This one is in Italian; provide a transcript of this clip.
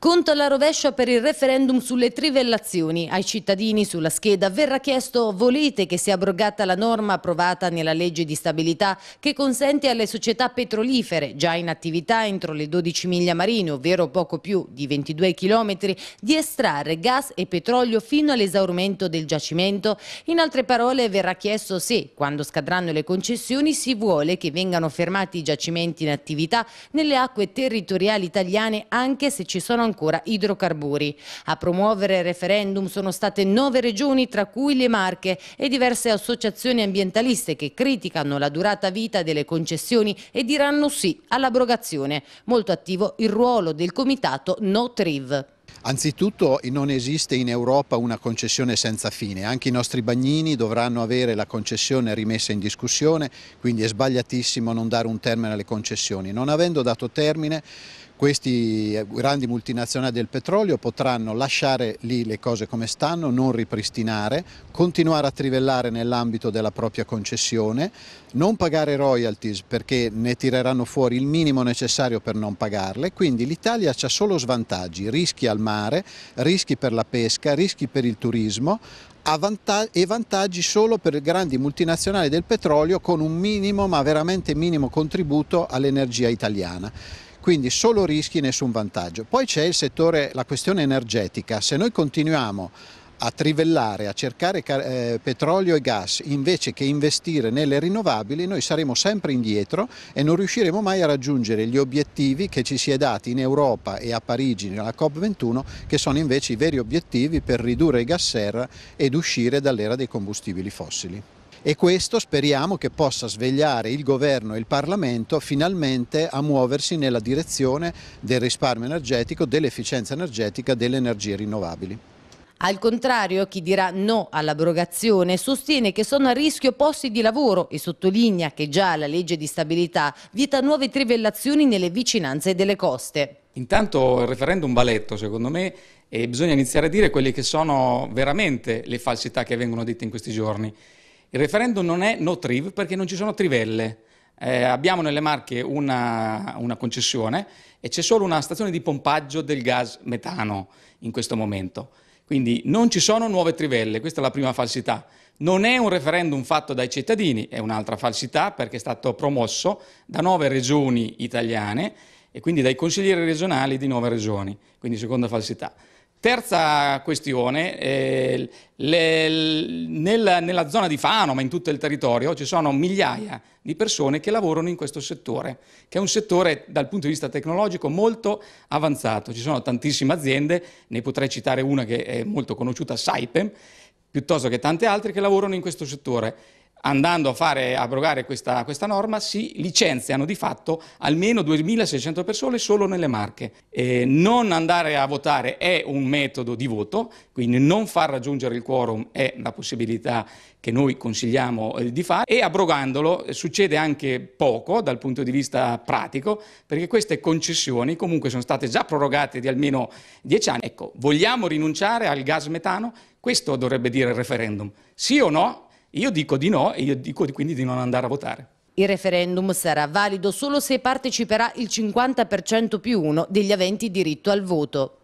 Conto alla rovescia per il referendum sulle trivellazioni. Ai cittadini sulla scheda verrà chiesto volete che sia abrogata la norma approvata nella legge di stabilità che consente alle società petrolifere già in attività entro le 12 miglia marine, ovvero poco più di 22 chilometri, di estrarre gas e petrolio fino all'esaurimento del giacimento? In altre parole verrà chiesto se, quando scadranno le concessioni, si vuole che vengano fermati i giacimenti in attività nelle acque territoriali italiane anche se ci sono ancora idrocarburi. A promuovere il referendum sono state nove regioni, tra cui le Marche, e diverse associazioni ambientaliste che criticano la durata vita delle concessioni e diranno sì all'abrogazione. Molto attivo il ruolo del comitato No Triv. Anzitutto non esiste in Europa una concessione senza fine, anche i nostri bagnini dovranno avere la concessione rimessa in discussione, quindi è sbagliatissimo non dare un termine alle concessioni. Non avendo dato termine questi eh, grandi multinazionali del petrolio potranno lasciare lì le cose come stanno, non ripristinare, continuare a trivellare nell'ambito della propria concessione, non pagare royalties perché ne tireranno fuori il minimo necessario per non pagarle, quindi l'Italia ha solo svantaggi, rischi al mare, rischi per la pesca, rischi per il turismo, e vantaggi solo per grandi multinazionali del petrolio con un minimo ma veramente minimo contributo all'energia italiana quindi solo rischi, nessun vantaggio. Poi c'è il settore, la questione energetica, se noi continuiamo a trivellare, a cercare eh, petrolio e gas invece che investire nelle rinnovabili, noi saremo sempre indietro e non riusciremo mai a raggiungere gli obiettivi che ci si è dati in Europa e a Parigi nella COP21, che sono invece i veri obiettivi per ridurre i gas serra ed uscire dall'era dei combustibili fossili e questo speriamo che possa svegliare il governo e il Parlamento finalmente a muoversi nella direzione del risparmio energetico, dell'efficienza energetica, delle energie rinnovabili. Al contrario, chi dirà no all'abrogazione sostiene che sono a rischio posti di lavoro e sottolinea che già la legge di stabilità vieta nuove trivellazioni nelle vicinanze delle coste. Intanto il referendum valetto, secondo me, e bisogna iniziare a dire quelle che sono veramente le falsità che vengono dette in questi giorni. Il referendum non è no triv perché non ci sono trivelle. Eh, abbiamo nelle Marche una, una concessione e c'è solo una stazione di pompaggio del gas metano in questo momento. Quindi non ci sono nuove trivelle, questa è la prima falsità. Non è un referendum fatto dai cittadini, è un'altra falsità perché è stato promosso da nove regioni italiane e quindi dai consiglieri regionali di nove regioni, quindi seconda falsità. Terza questione, eh, le, nella, nella, zona di Fano, ma in tutto il territorio, ci sono migliaia di persone che lavorano in questo settore, che è un settore dal punto di vista tecnologico molto avanzato. Ci sono tantissime aziende, ne potrei citare una che è molto conosciuta, Saipem, piuttosto che tante altre che lavorano in questo settore andando a fare abrogare questa, questa, norma, si licenziano di fatto almeno 2.600 persone solo nelle Marche. Eh, non andare a votare è un metodo di voto, quindi non far raggiungere il quorum è la possibilità che noi consigliamo eh, di fare e abrogandolo eh, succede anche poco dal punto di vista pratico perché queste concessioni comunque sono state già prorogate di almeno 10 anni. Ecco, vogliamo rinunciare al gas metano? Questo dovrebbe dire il referendum. Sì o no? Io dico di no e io dico quindi di non andare a votare. Il referendum sarà valido solo se parteciperà il 50% più uno degli aventi diritto al voto.